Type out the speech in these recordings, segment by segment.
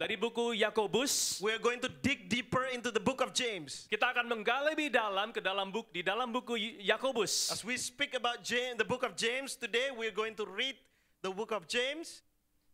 Dari buku Yakobus, we are going to dig deeper into the book of James. Kita akan menggali lebih dalam ke dalam buku di dalam buku Yakobus. As we speak about James, the book of James today, we are going to read the book of James.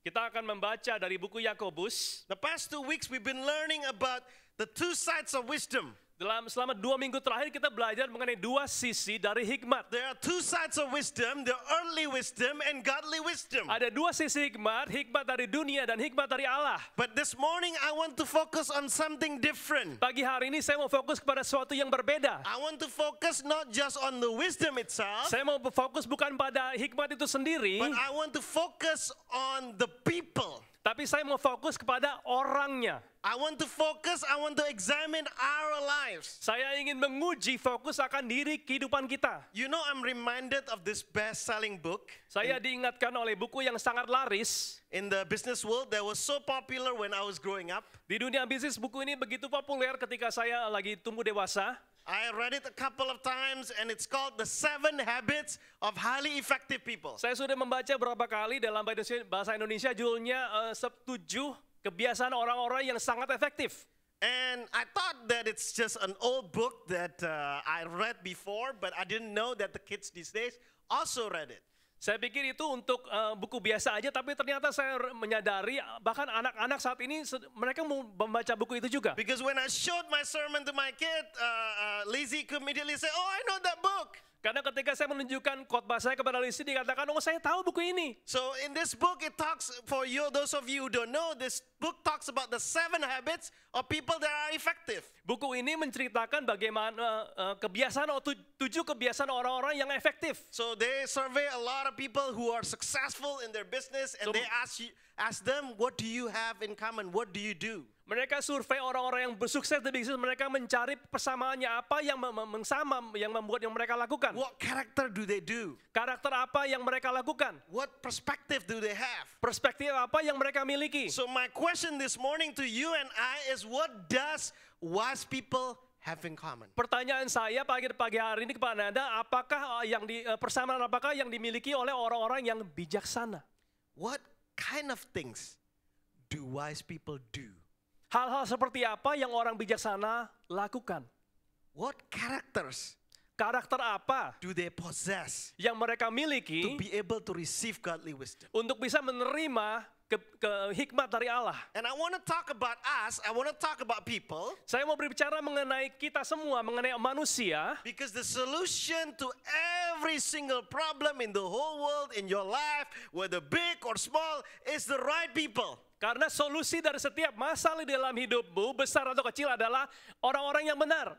Kita akan membaca dari buku Yakobus. The past two weeks we've been learning about the two sides of wisdom. Dalam selama dua minggu terakhir kita belajar mengenai dua sisi dari hikmat. There are two sides of wisdom, the earthly wisdom and godly wisdom. Ada dua sisi hikmat, hikmat dari dunia dan hikmat dari Allah. But this morning I want to focus on something different. Pagi hari ini saya mau fokus kepada sesuatu yang berbeda. I want to focus not just on the wisdom itself. Saya mau fokus bukan pada hikmat itu sendiri. But I want to focus on the people. Tapi saya mau fokus kepada orangnya. I want to focus, I want to examine our lives. Saya ingin menguji fokus akan diri kehidupan kita. You know I'm reminded of this best-selling book. Saya diingatkan oleh buku yang sangat laris. In the business world that was so popular when I was growing up. Di dunia bisnis buku ini begitu populer ketika saya lagi tumbuh dewasa. I read it a couple of times and it's called The Seven Habits of Highly Effective People. Saya sudah membaca beberapa kali dalam bahasa Indonesia judulnya uh, eh, tujuh kebiasaan orang-orang yang sangat efektif. And I thought that it's just an old book that uh, I read before, but I didn't know that the kids these days also read it. Saya pikir itu untuk uh, buku biasa aja, tapi ternyata saya menyadari eh, bahkan anak-anak saat ini mereka mau membaca buku itu juga. Because when I showed my sermon to my kid, uh, uh, Lizzie immediately said, "Oh, I know that book." Karena ketika saya menunjukkan khotbah saya kepada Lisi dikatakan, oh saya tahu buku ini. So in this book it talks for you those of you who don't know this book talks about the seven habits of people that are effective. Buku ini menceritakan bagaimana uh, kebiasaan atau tujuh kebiasaan orang-orang yang efektif. So they survey a lot of people who are successful in their business and so, they ask you, ask them what do you have in common? What do you do? Mereka survei orang-orang yang bersukses di bisnis, mereka mencari persamaannya apa yang sama yang membuat yang mereka lakukan. What character do they do? Karakter apa yang mereka lakukan? What perspective do they have? Perspektif apa yang mereka miliki? So my question this morning to you and I is what does wise people have in common? Pertanyaan saya pagi pagi hari ini kepada Anda, apakah eh, yang di eh, persamaan apakah yang dimiliki oleh orang-orang yang bijaksana? What kind of things do wise people do? Hal-hal seperti apa yang orang bijaksana lakukan? What characters karakter apa do they possess yang mereka miliki to be able to receive godly wisdom. untuk bisa menerima ke, ke hikmat dari Allah. And I want to talk about us, I want to talk about people. Saya mau berbicara mengenai kita semua, mengenai manusia. Because the solution to every single problem in the whole world in your life, whether big or small, is the right people. Karena solusi dari setiap masalah di dalam hidupmu, besar atau kecil adalah orang-orang yang benar.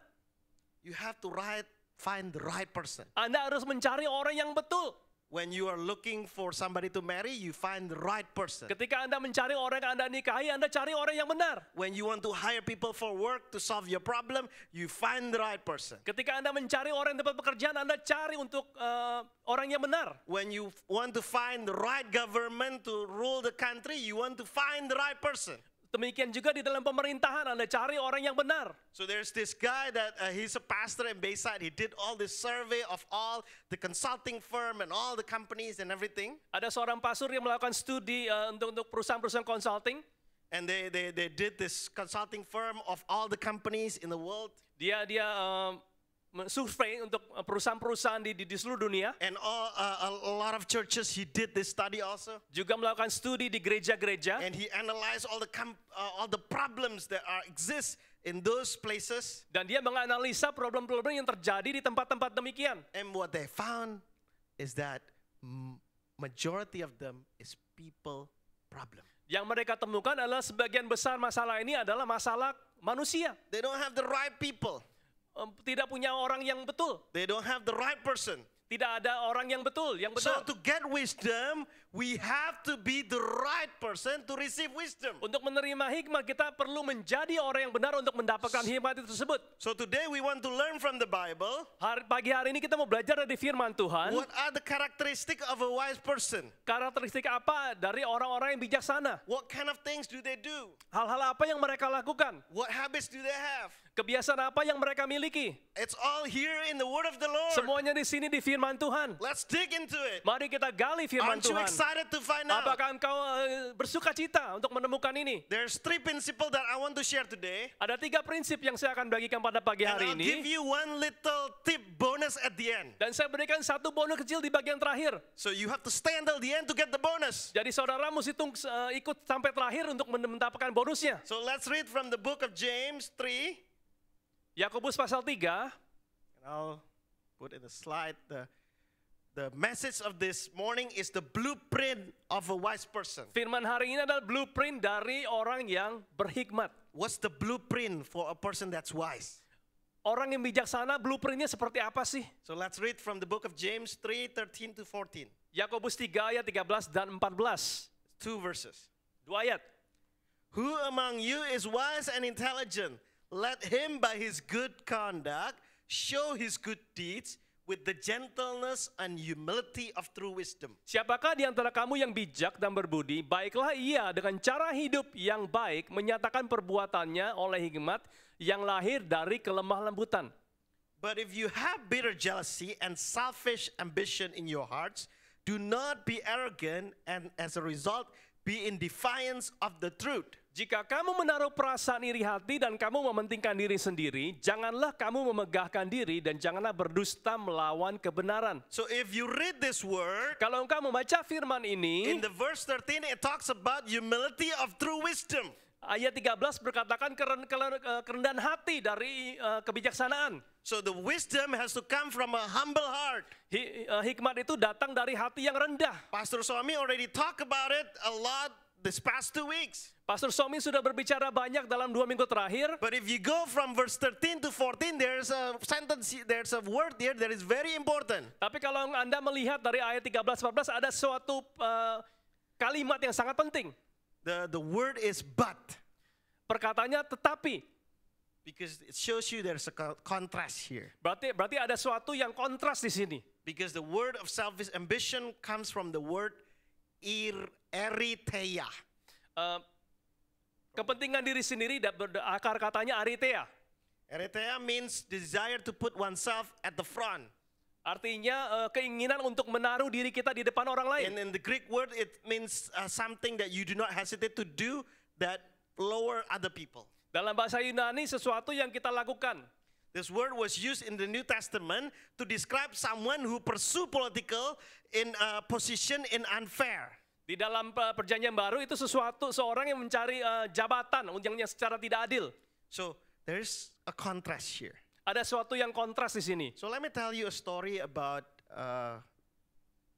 You have to right, find the right person. Anda harus mencari orang yang betul. When you are looking for somebody to marry, you find the right person. Ketika Anda mencari orang yang Anda nikahi, Anda cari orang yang benar. When you want to hire people for work to solve your problem, you find the right person. Ketika Anda mencari orang yang dapat pekerjaan, Anda cari untuk uh, orang yang benar. When you want to find the right government to rule the country, you want to find the right person. Demikian juga di dalam pemerintahan Anda cari orang yang benar. So there's this guy that uh, he's a pastor in Bayside. He did all this survey of all the consulting firm and all the companies and everything. Ada seorang pastor yang melakukan studi uh, untuk untuk perusahaan-perusahaan consulting. And they they they did this consulting firm of all the companies in the world. Dia dia uh, survei untuk eh, perusahaan-perusahaan di, di, di seluruh dunia. And all, uh, a lot of churches he did this study also. Juga melakukan studi di gereja-gereja. And he analyzed all the uh, all the problems that are exist in those places. Dan dia menganalisa problem-problem yang terjadi di tempat-tempat demikian. And what they found is that majority of them is people problem. Yang mereka temukan adalah sebagian besar masalah ini adalah masalah manusia. They don't have the right people um, tidak punya orang yang betul. They don't have the right person. Tidak ada orang yang betul, yang betul. So to get wisdom, we have to be the right person to receive wisdom. Untuk menerima hikmah kita perlu menjadi orang yang benar untuk mendapatkan hikmah itu tersebut. So today we want to learn from the Bible. Hari, pagi hari ini kita mau belajar dari firman Tuhan. What are the characteristic of a wise person? Karakteristik apa dari orang-orang yang bijaksana? What kind of things do they do? Hal-hal apa yang mereka lakukan? What habits do they have? Kebiasaan apa yang mereka miliki? It's all here in the word of the Lord. Semuanya di sini di firman Tuhan. Let's dig into it. Mari kita gali firman Aren't Tuhan excited to find out. Apakah engkau eh, bersuka cita untuk menemukan ini? There's three principle that I want to share today. Ada tiga prinsip yang saya akan bagikan pada pagi hari ini. and I'll give you one little tip bonus at the end. Dan saya berikan satu bonus kecil di bagian terakhir. So you have to stay until the end to get the bonus. Jadi saudara mesti tung, uh, ikut sampai terakhir untuk mendapatkan bonusnya. So let's read from the book of James 3. Yakobus pasal 3. And I'll put in the slide the The message of this morning is the blueprint of a wise person. Firman hari ini adalah blueprint dari orang yang berhikmat. What's the blueprint for a person that's wise? Orang yang bijaksana blueprintnya seperti apa sih? So let's read from the book of James 3:13 to 14. Yakobus 3 ayat 13 dan 14. Two verses. Dua ayat. Who among you is wise and intelligent? Let him by his good conduct show his good deeds with the gentleness and humility of true wisdom. Siapakah di antara kamu yang bijak dan berbudi? Baiklah ia dengan cara hidup yang baik menyatakan perbuatannya oleh hikmat yang lahir dari kelemah lembutan. But if you have bitter jealousy and selfish ambition in your hearts, do not be arrogant and as a result be in defiance of the truth. Jika kamu menaruh perasaan iri hati dan kamu mementingkan diri sendiri, janganlah kamu memegahkan diri dan janganlah berdusta melawan kebenaran. So if you read this word, kalau engkau membaca firman ini, in the verse 13 it talks about humility of true wisdom. Ayat 13 berkatakan eh, kerendahan hati dari eh, kebijaksanaan. So the wisdom has to come from a humble heart. Eh, hikmat itu datang dari hati yang rendah. Pastor Swami already talk about it a lot this past two weeks. Pastor Somi sudah berbicara banyak dalam dua minggu terakhir. But if you go from verse 13 to 14, there's a sentence, there's a word here that is very important. Tapi kalau Anda melihat dari ayat 13 14 ada suatu eh, kalimat yang sangat penting. The the word is but. Perkataannya tetapi. Because it shows you there's a contrast here. Berarti berarti ada suatu yang kontras di sini. Because the word of selfish ambition comes from the word Eritrea. Uh, eh, kepentingan diri sendiri akar katanya Aritea. Aritea means desire to put oneself at the front. Artinya uh, keinginan untuk menaruh diri kita di depan orang lain. And in the Greek word it means uh, something that you do not hesitate to do that lower other people. Dalam bahasa Yunani sesuatu yang kita lakukan This word was used in the New Testament to describe someone who pursue political in a uh, position in unfair. Di dalam uh, perjanjian baru itu sesuatu seorang yang mencari uh, jabatan yang secara tidak adil. So there's a contrast here. Ada sesuatu yang kontras di sini. So let me tell you a story about uh,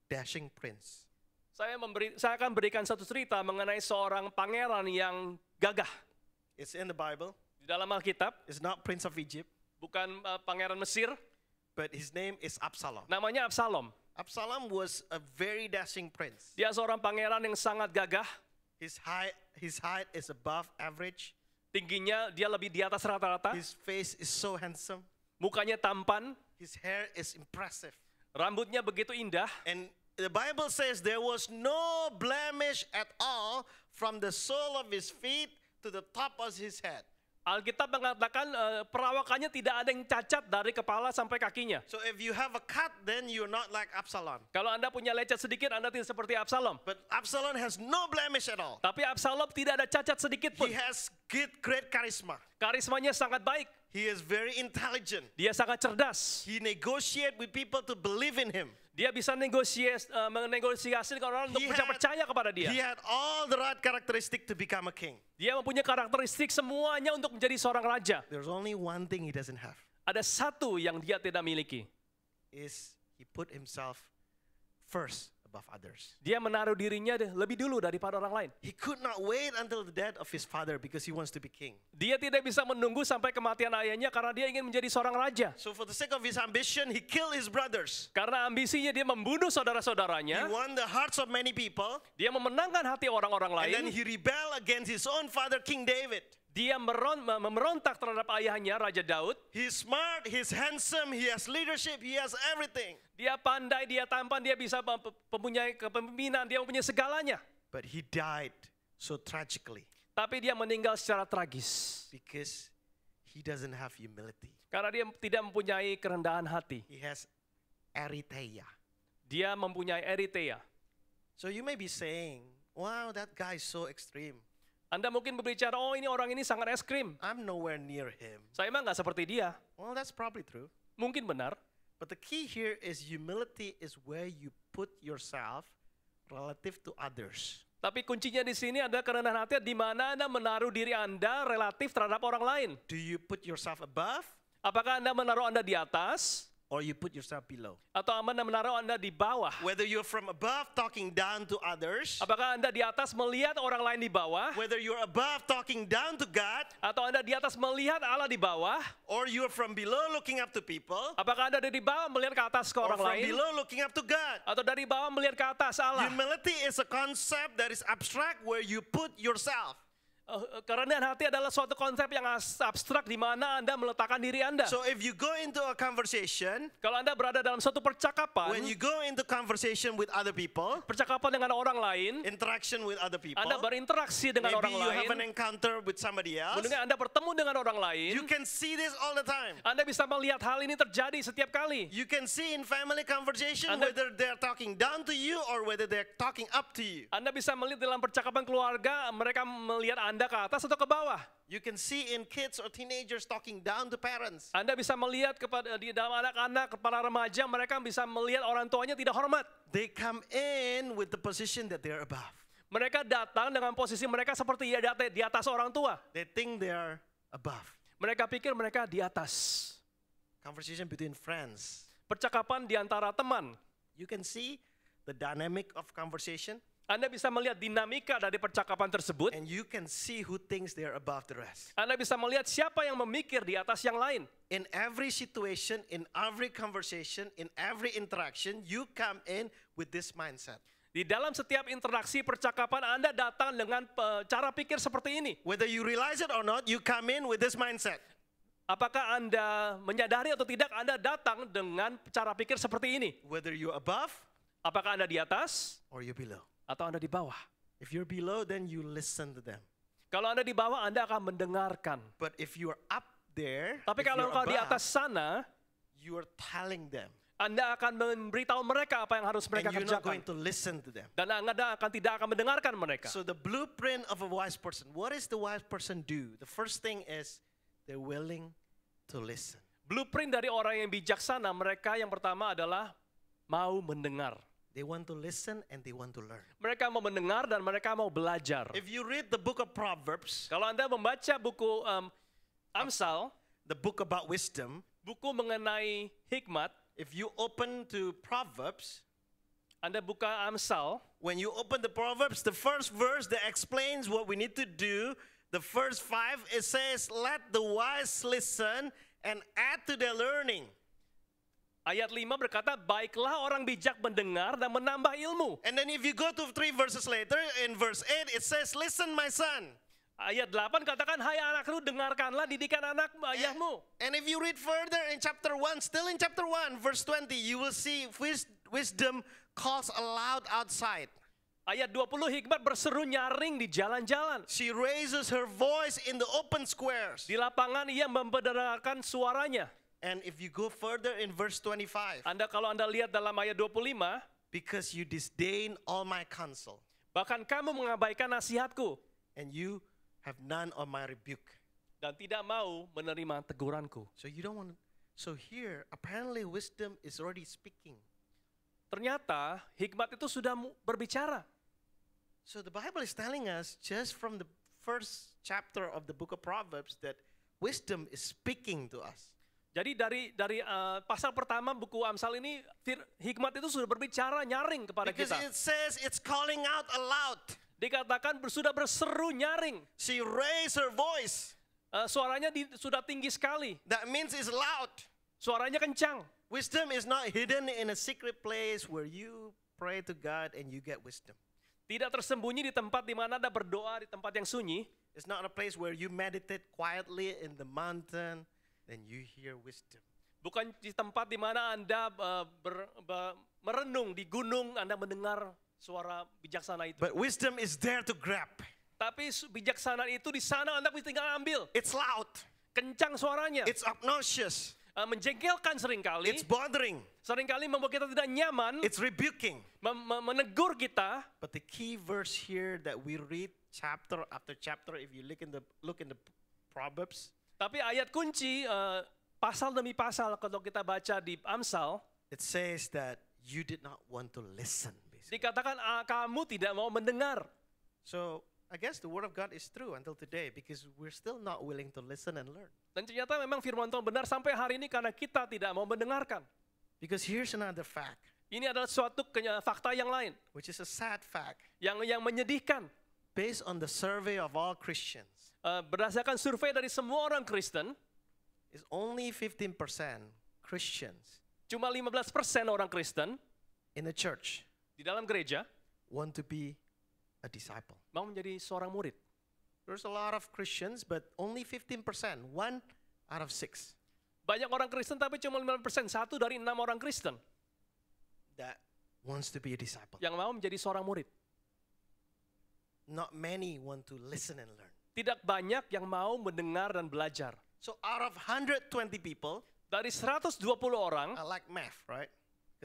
dashing prince. Saya memberi saya akan berikan satu cerita mengenai seorang pangeran yang gagah. It's in the Bible. Di dalam Alkitab. It's not prince of Egypt Bukan uh, pangeran Mesir. But his name is Absalom. Namanya Absalom. Absalom was a very dashing prince. Dia seorang pangeran yang sangat gagah. His height, his height is above average. Tingginya dia lebih di atas rata-rata. His face is so handsome. Mukanya tampan. His hair is impressive. Rambutnya begitu indah. And the Bible says there was no blemish at all from the sole of his feet to the top of his head. Alkitab mengatakan uh, perawakannya tidak ada yang cacat dari kepala sampai kakinya. So if you have a cut, then you're not like Absalom. Kalau anda punya lecet sedikit, anda tidak seperti Absalom. But Absalom has no blemish at all. Tapi Absalom tidak ada cacat sedikit pun. He has good, great charisma. Karismanya sangat baik. He is very intelligent. Dia sangat cerdas. He negotiate with people to believe in him. Dia bisa negosiasi, uh, eh, menegosiasi dengan orang untuk percaya, percaya kepada dia. He had all the right characteristic to become a king. Dia mempunyai karakteristik semuanya untuk menjadi seorang raja. There's only one thing he doesn't have. Ada satu yang dia tidak miliki. Is he put himself first above others. Dia menaruh dirinya lebih dulu daripada orang lain. He could not wait until the death of his father because he wants to be king. Dia tidak bisa menunggu sampai kematian ayahnya karena dia ingin menjadi seorang raja. So for the sake of his ambition, he killed his brothers. Karena ambisinya dia membunuh saudara-saudaranya. He won the hearts of many people. Dia memenangkan hati orang-orang lain. And then he rebelled against his own father King David. Dia memerontak terhadap ayahnya Raja Daud. He's smart, he's handsome, he has leadership, he has everything. Dia pandai, dia tampan, dia bisa mempunyai kepemimpinan, dia mempunyai segalanya. But he died so tragically. Tapi dia meninggal secara tragis. Because he doesn't have humility. Karena dia tidak mempunyai kerendahan hati. He has eritheia. Dia mempunyai eritheia. So you may be saying, wow that guy is so extreme. Anda mungkin berbicara, oh ini orang ini sangat es krim. I'm nowhere near him. Saya emang nggak seperti dia. Well, that's probably true. Mungkin benar. But the key here is humility is where you put yourself relative to others. Tapi kuncinya di sini ada kerendahan hati di mana Anda menaruh diri Anda relatif terhadap orang lain. Do you put yourself above? Apakah Anda menaruh Anda di atas? or you put yourself below. Atau dan menaruh Anda di bawah. Whether you're from above talking down to others. Apakah Anda di atas melihat orang lain di bawah? Whether you're above talking down to God. Atau Anda di atas melihat Allah di bawah? Or you're from below looking up to people. Apakah Anda dari bawah melihat ke atas ke orang or from lain? below looking up to God. Atau dari bawah melihat ke atas Allah? Humility is a concept that is abstract where you put yourself. Eh, eh, kerendahan hati adalah suatu konsep yang abstrak di mana Anda meletakkan diri Anda. So if you go into a conversation, kalau Anda berada dalam suatu percakapan, when you go into conversation with other people, percakapan dengan orang lain, interaction with other people, Anda berinteraksi dengan orang lain. maybe you have an encounter with somebody else, mungkin Anda bertemu dengan orang lain, you can see this all the time. Anda bisa melihat hal ini terjadi setiap kali. You can see in family conversation Anda, whether they're talking down to you or whether they're talking up to you. Anda bisa melihat dalam percakapan keluarga mereka melihat Anda anda ke atas atau ke bawah. You can see in kids or teenagers talking down to parents. Anda bisa melihat kepada di dalam anak-anak para remaja mereka bisa melihat orang tuanya tidak hormat. They come in with the position that they're above. Mereka datang dengan posisi mereka seperti ya di atas orang tua. They think they are above. Mereka pikir mereka di atas. Conversation between friends. Percakapan di antara teman. You can see the dynamic of conversation. Anda bisa melihat dinamika dari percakapan tersebut. And you can see who thinks they are above the rest. Anda bisa melihat siapa yang memikir di atas yang lain. In every situation, in every conversation, in every interaction, you come in with this mindset. Di dalam setiap interaksi percakapan Anda datang dengan cara pikir seperti ini. Whether you realize it or not, you come in with this mindset. Apakah Anda menyadari atau tidak Anda datang dengan cara pikir seperti ini? Whether you above, apakah Anda di atas or you below atau Anda di bawah. If you're below, then you listen to them. Kalau Anda di bawah, Anda akan mendengarkan. But if you are up there, tapi kalau engkau di atas sana, you are telling them. Anda akan memberitahu mereka apa yang harus mereka And kerjakan. Going to listen to them. Dan Anda akan tidak akan mendengarkan mereka. So the blueprint of a wise person. What is the wise person do? The first thing is they're willing to listen. Blueprint dari orang yang bijaksana mereka yang pertama adalah mau mendengar. They want to listen and they want to learn. Mereka mau mendengar dan mereka mau belajar. If you read the book of Proverbs, kalau Anda membaca buku um, Amsal, the book about wisdom, buku mengenai hikmat, if you open to Proverbs, Anda buka Amsal, when you open the Proverbs, the first verse that explains what we need to do, the first five, it says, let the wise listen and add to their learning. Ayat 5 berkata, baiklah orang bijak mendengar dan menambah ilmu. And then if you go to three verses later, in verse 8 it says, listen my son. Ayat 8 katakan, hai anakku dengarkanlah didikan anak ayahmu. And, and if you read further in chapter 1, still in chapter 1, verse 20, you will see wisdom calls aloud outside. Ayat 20 hikmat berseru nyaring di jalan-jalan. She raises her voice in the open squares. Di lapangan ia memperdengarkan suaranya. And if you go further in verse 25. Anda kalau Anda lihat dalam ayat 25, because you disdain all my counsel. Bahkan kamu mengabaikan nasihatku. And you have none of my rebuke. Dan tidak mau menerima teguranku. So you don't want So here apparently wisdom is already speaking. Ternyata hikmat itu sudah berbicara. So the Bible is telling us just from the first chapter of the book of Proverbs that wisdom is speaking to us. Jadi dari dari uh, pasal pertama buku Amsal ini hikmat itu sudah berbicara nyaring kepada Because kita. Because it says it's calling out aloud. Dikatakan sudah berseru nyaring. She raised her voice. Uh, suaranya di, sudah tinggi sekali. That means it's loud. Suaranya kencang. Wisdom is not hidden in a secret place where you pray to God and you get wisdom. Tidak tersembunyi di tempat di mana ada berdoa di tempat yang sunyi. It's not a place where you meditate quietly in the mountain then you hear wisdom. Bukan di tempat di mana Anda eh, ber, ber, merenung di gunung Anda mendengar suara bijaksana itu. But wisdom is there to grab. Tapi bijaksana itu di sana Anda bisa tinggal ambil. It's loud. Kencang suaranya. It's obnoxious. Uh, menjengkelkan seringkali. It's bothering. Seringkali membuat kita tidak nyaman. It's rebuking. Mem- menegur kita. But the key verse here that we read chapter after chapter if you look in the look in the Proverbs tapi ayat kunci uh, pasal demi pasal kalau kita baca di Amsal, it says that you did not want to listen. Basically. Dikatakan uh, kamu tidak mau mendengar. So I guess the word of God is true until today because we're still not willing to listen and learn. Dan ternyata memang firman Tuhan benar sampai hari ini karena kita tidak mau mendengarkan. Because here's another fact. Ini adalah suatu fakta yang lain. Which is a sad fact. Yang yang menyedihkan. Based on the survey of all Christians. Eh, berdasarkan survei dari semua orang Kristen, is only 15% Christians. Cuma 15% orang Kristen in the church di dalam gereja want to be a disciple. Mau menjadi seorang murid. There's a lot of Christians but only 15%, one out of six. Banyak orang Kristen tapi cuma 15%, satu dari enam orang Kristen. That wants to be a disciple. Yang mau menjadi seorang murid. Not many want to listen and learn. Tidak banyak yang mau mendengar dan belajar. So out of 120 people, dari 120 orang, I like math, right?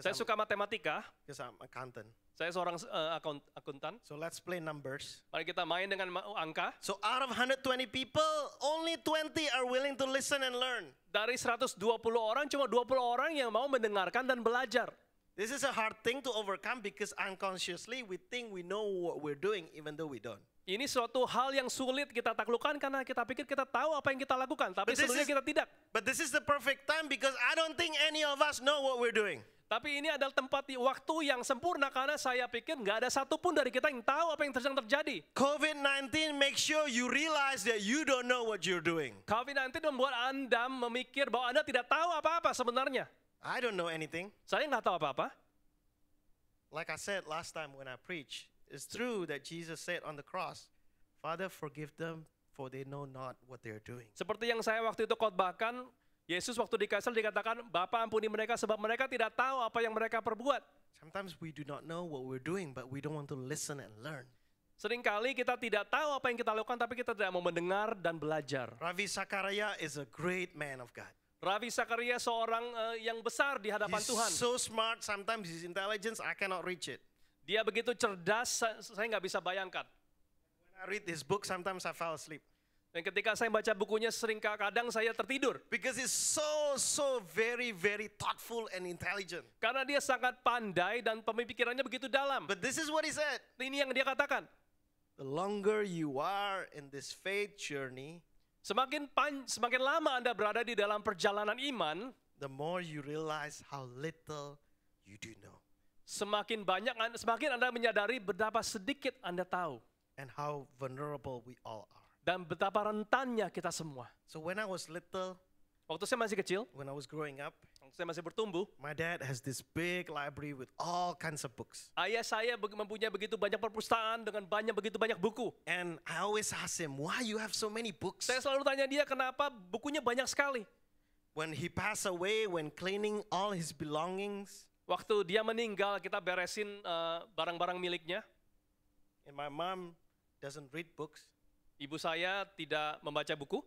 Saya I'm, suka matematika. I'm accountant. Saya seorang uh, akun akuntan. So let's play numbers. Mari kita main dengan angka. So out of 120 people, only 20 are willing to listen and learn. Dari 120 orang cuma 20 orang yang mau mendengarkan dan belajar. This is a hard thing to overcome because unconsciously we think we know what we're doing even though we don't. Ini suatu hal yang sulit kita taklukkan karena kita pikir kita tahu apa yang kita lakukan, tapi sebenarnya kita tidak. But this is the perfect time because I don't think any of us know what we're doing. Tapi ini adalah tempat di waktu yang sempurna karena saya pikir nggak ada satupun dari kita yang tahu apa yang sedang terjadi. COVID-19 make sure you realize that you don't know what you're doing. COVID-19 membuat Anda memikir bahwa Anda tidak tahu apa-apa sebenarnya. I don't know anything. Saya nggak tahu apa-apa. Like I said last time when I preach, It's true that Jesus said on the cross, Father, forgive them, for they know not what they are doing. Seperti yang saya waktu itu khotbahkan, Yesus waktu di kasel dikatakan, Bapa ampuni mereka sebab mereka tidak tahu apa yang mereka perbuat. Sometimes we do not know what we're doing, but we don't want to listen and learn. Seringkali kita tidak tahu apa yang kita lakukan, tapi kita tidak mau mendengar dan belajar. Ravi Sakarya is a great man of God. Ravi Sakaria seorang uh, yang besar di hadapan he's Tuhan. so smart, sometimes his intelligence I cannot reach it. Dia begitu cerdas, saya nggak bisa bayangkan. When I read his book, sometimes I fall asleep. Dan ketika saya baca bukunya sering kadang saya tertidur. Because he's so so very very thoughtful and intelligent. Karena dia sangat pandai dan pemikirannya begitu dalam. But this is what he said. Ini yang dia katakan. The longer you are in this faith journey, semakin pan, semakin lama Anda berada di dalam perjalanan iman, the more you realize how little you do know. Semakin banyak, semakin Anda menyadari betapa sedikit Anda tahu. And how vulnerable we all are. Dan betapa rentannya kita semua. So when I was little, waktu saya masih kecil, when I was growing up, waktu saya masih bertumbuh, my dad has this big library with all kinds of books. Ayah saya mempunyai begitu banyak perpustakaan dengan banyak begitu banyak buku. And I always ask him, why you have so many books? Saya selalu tanya dia kenapa bukunya banyak sekali. When he passed away, when cleaning all his belongings, Waktu dia meninggal, kita beresin eh, barang-barang uh, miliknya. And my mom doesn't read books. Ibu saya tidak membaca buku.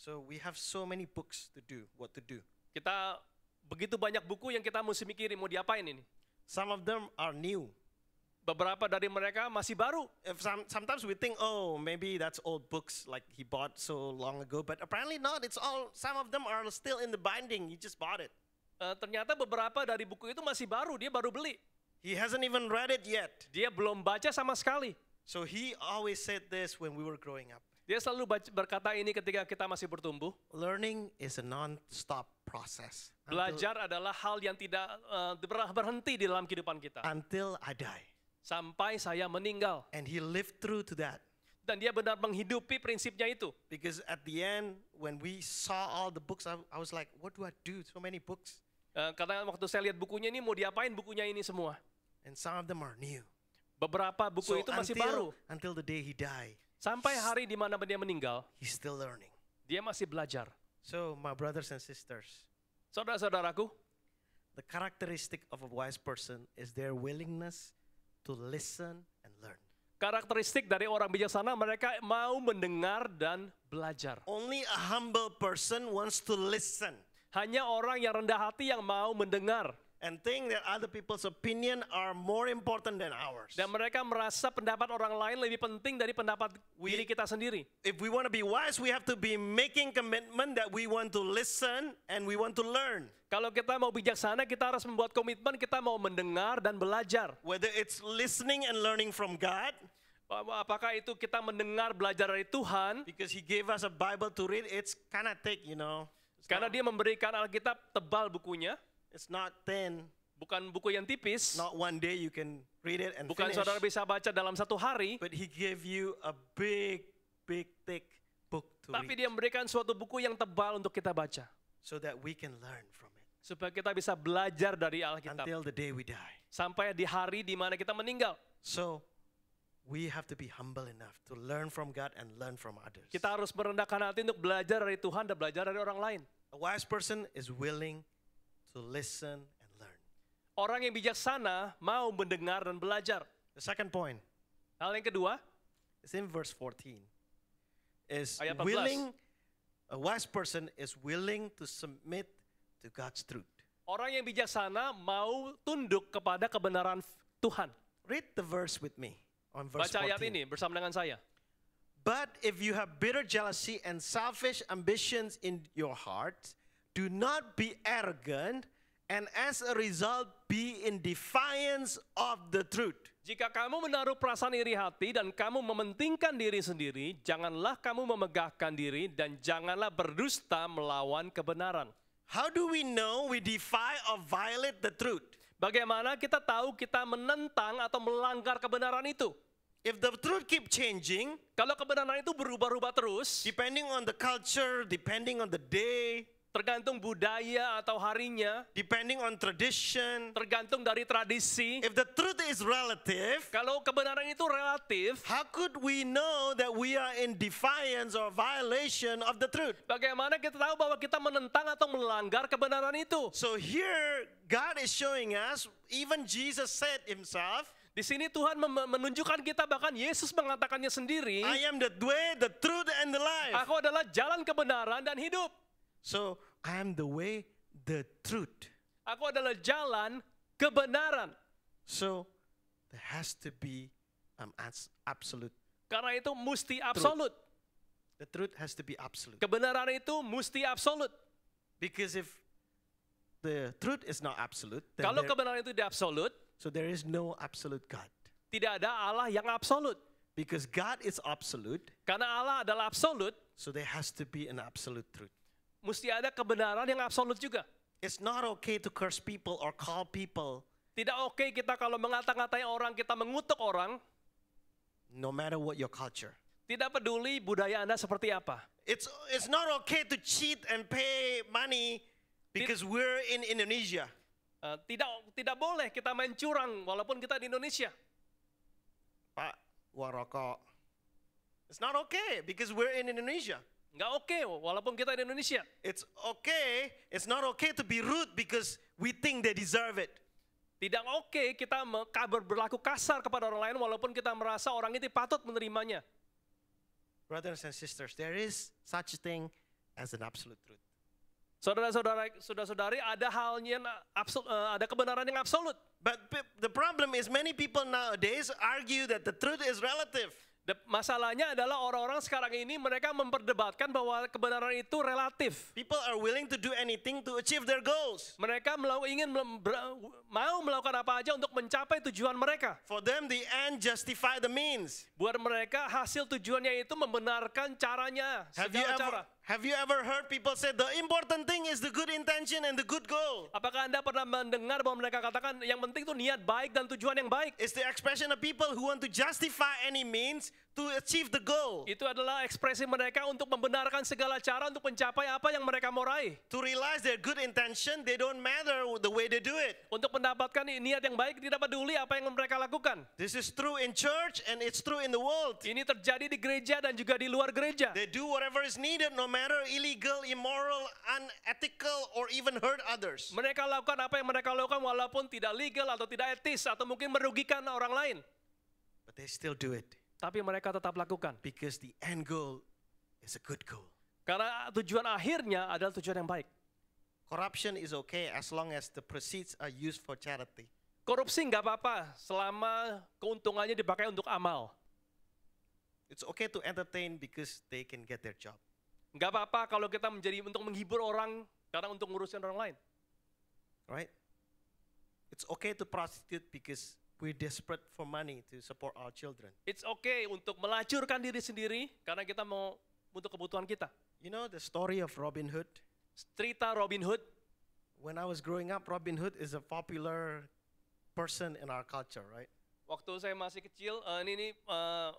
So we have so many books to do, what to do. Kita begitu banyak buku yang kita mesti mikirin mau diapain ini. Some of them are new. Beberapa dari mereka masih baru. If some, sometimes we think, oh, maybe that's old books like he bought so long ago, but apparently not. It's all. Some of them are still in the binding. He just bought it. Eh, ternyata beberapa dari buku itu masih baru, dia baru beli. He hasn't even read it yet. Dia belum baca sama sekali. So he always said this when we were growing up. Dia selalu berkata ini ketika kita masih bertumbuh. Learning is a non-stop process. Belajar adalah hal yang tidak uh, berhenti di dalam kehidupan kita. Until I die. Sampai saya meninggal. And he lived through to that dan dia benar menghidupi prinsipnya itu. Because at the end when we saw all the books I was like what do I do so many books? Uh, karena waktu saya lihat bukunya ini mau diapain bukunya ini semua. And some of them are new. Beberapa buku so, itu masih until, baru. Until the day he died. Sampai hari di mana dia meninggal. He's still learning. Dia masih belajar. So my brothers and sisters. Saudara-saudaraku. The characteristic of a wise person is their willingness to listen and learn karakteristik dari orang bijaksana mereka mau mendengar dan belajar. Only a humble person wants to listen. Hanya orang yang rendah hati yang mau mendengar. And think that other people's opinion are more important than ours. Dan mereka merasa pendapat orang lain lebih penting dari pendapat we, diri kita sendiri. If we want to be wise, we have to be making commitment that we want to listen and we want to learn. Kalau kita mau bijaksana, kita harus membuat komitmen kita mau mendengar dan belajar. Whether it's listening and learning from God, Apakah itu kita mendengar belajar dari Tuhan? Because he gave us a Bible to read, it's kind of take, you know. Karena dia memberikan Alkitab tebal bukunya. It's not thin. Bukan buku yang tipis. Not one day you can read it and Bukan saudara bisa baca dalam satu hari. But he gave you a big, big, thick book to Tapi read. dia memberikan suatu buku yang tebal untuk kita baca. So that we can learn from it. Supaya kita bisa belajar dari Alkitab. Until the day we die. Sampai di hari di mana kita meninggal. So we have to be humble enough to learn from God and learn from others. Kita harus merendahkan hati untuk belajar dari Tuhan dan belajar dari orang lain. A wise person is willing to listen and learn. Orang yang bijaksana mau mendengar dan belajar. The second point. Hal yang kedua is in verse 14. Is Ayat willing a wise person is willing to submit to God's truth. Orang yang bijaksana mau tunduk kepada kebenaran Tuhan. Read the verse with me. Baca ayat ini bersama dengan saya. But if you have bitter jealousy and selfish ambitions in your heart, do not be arrogant and as a result be in defiance of the truth. Jika kamu menaruh perasaan iri hati dan kamu mementingkan diri sendiri, janganlah kamu memegahkan diri dan janganlah berdusta melawan kebenaran. How do we know we defy or violate the truth? Bagaimana kita tahu kita menentang atau melanggar kebenaran itu? If the truth keep changing, kalau kebenaran itu berubah-ubah terus, depending on the culture, depending on the day, tergantung budaya atau harinya, depending on tradition, tergantung dari tradisi. If the truth is relative, kalau kebenaran itu relatif, how could we know that we are in defiance or violation of the truth? Bagaimana kita tahu bahwa kita menentang atau melanggar kebenaran itu? So here God is showing us, even Jesus said himself, di sini Tuhan menunjukkan kita bahkan Yesus mengatakannya sendiri. I am the way, the truth and the life. Aku adalah jalan kebenaran dan hidup. So, I am the way, the truth. Aku adalah jalan kebenaran. So, there has to be um, absolute. Karena itu mesti absolut. The truth has to be absolute. Kebenaran itu mesti absolut. Because if the truth is not absolute, kalau kebenaran itu tidak absolut, So there is no absolute God. Tidak ada Allah yang absolut. Because God is absolute. Karena Allah adalah absolut. So there has to be an absolute truth. Mesti ada kebenaran yang absolut juga. It's not okay to curse people or call people. Tidak oke okay kita kalau mengata-ngatai orang, kita mengutuk orang. No matter what your culture. Tidak peduli budaya Anda seperti apa. It's it's not okay to cheat and pay money because we're in Indonesia. Eh, tidak tidak boleh kita main curang walaupun kita di Indonesia. Pak, uang rokok. It's not okay because we're in Indonesia. Nggak oke okay, walaupun kita di Indonesia. It's okay, it's not okay to be rude because we think they deserve it. Tidak oke okay kita berlaku kasar kepada orang lain walaupun kita merasa orang itu patut menerimanya. Brothers and sisters, there is such a thing as an absolute truth. Saudara-saudara, saudara-saudari, ada halnya absolut, eh, ada kebenaran yang absolut. But the problem is many people nowadays argue that the truth is relative. The, masalahnya adalah orang-orang sekarang ini mereka memperdebatkan bahwa kebenaran itu relatif. People are willing to do anything to achieve their goals. Mereka mau ingin mau melakukan apa aja untuk mencapai tujuan mereka. For them the end justify the means. Buat mereka hasil tujuannya itu membenarkan caranya. Have you ever, Have you ever heard people say the important thing is the good intention and the good goal? Apakah Anda pernah mendengar bahwa mereka katakan yang penting itu niat baik dan tujuan yang baik? It's the expression of people who want to justify any means to achieve the goal. Itu adalah ekspresi mereka untuk membenarkan segala cara untuk mencapai apa yang mereka mau raih. To realize their good intention, they don't matter the way they do it. Untuk mendapatkan niat yang baik, tidak peduli apa yang mereka lakukan. This is true in church and it's true in the world. Ini terjadi di gereja dan juga di luar gereja. They do whatever is needed, no matter illegal, immoral, unethical, or even hurt others. Mereka lakukan apa yang mereka lakukan walaupun tidak legal atau tidak etis atau mungkin merugikan orang lain. But they still do it. Tapi mereka tetap lakukan. Because the end goal is a good goal. Karena tujuan akhirnya adalah tujuan yang baik. Corruption is okay as long as the proceeds are used for charity. Korupsi nggak apa-apa selama keuntungannya dipakai untuk amal. It's okay to entertain because they can get their job. Nggak apa-apa kalau kita menjadi untuk menghibur orang karena untuk ngurusin orang lain. Right? It's okay to prostitute because we desperate for money to support our children. It's okay untuk melacurkan diri sendiri karena kita mau untuk kebutuhan kita. You know the story of Robin Hood? Cerita Robin Hood. When I was growing up, Robin Hood is a popular person in our culture, right? Waktu saya masih kecil, uh, ini, ini uh,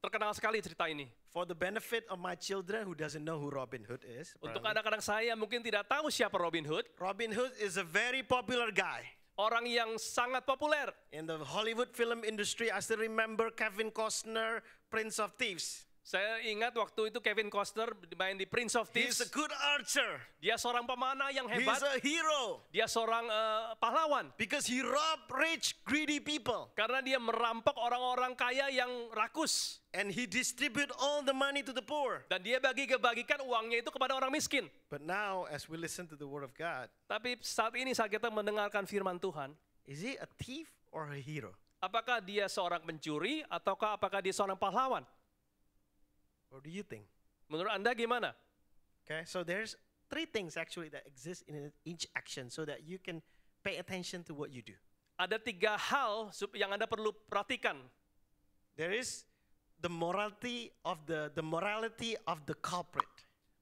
terkenal sekali cerita ini. For the benefit of my children who doesn't know who Robin Hood is. Untuk anak-anak saya mungkin tidak tahu siapa Robin Hood. Robin Hood is a very popular guy orang yang sangat populer. In the Hollywood film industry, I still remember Kevin Costner, Prince of Thieves. Saya ingat waktu itu Kevin Costner main di Prince of Thieves. He's a good archer. Dia seorang pemanah yang hebat. He's a hero. Dia seorang uh, pahlawan. Because he robbed rich, greedy people. Karena dia merampok orang-orang kaya yang rakus. And he distribute all the money to the poor. Dan dia bagi kebagikan uangnya itu kepada orang miskin. But now as we listen to the word of God. Tapi saat ini saat kita mendengarkan firman Tuhan. Is he a thief or a hero? Apakah dia seorang pencuri ataukah apakah dia seorang pahlawan? What do you think? Menurut Anda gimana? Okay, so there's three things actually that exist in each action so that you can pay attention to what you do. Ada tiga hal yang Anda perlu perhatikan. There is the morality of the the morality of the culprit.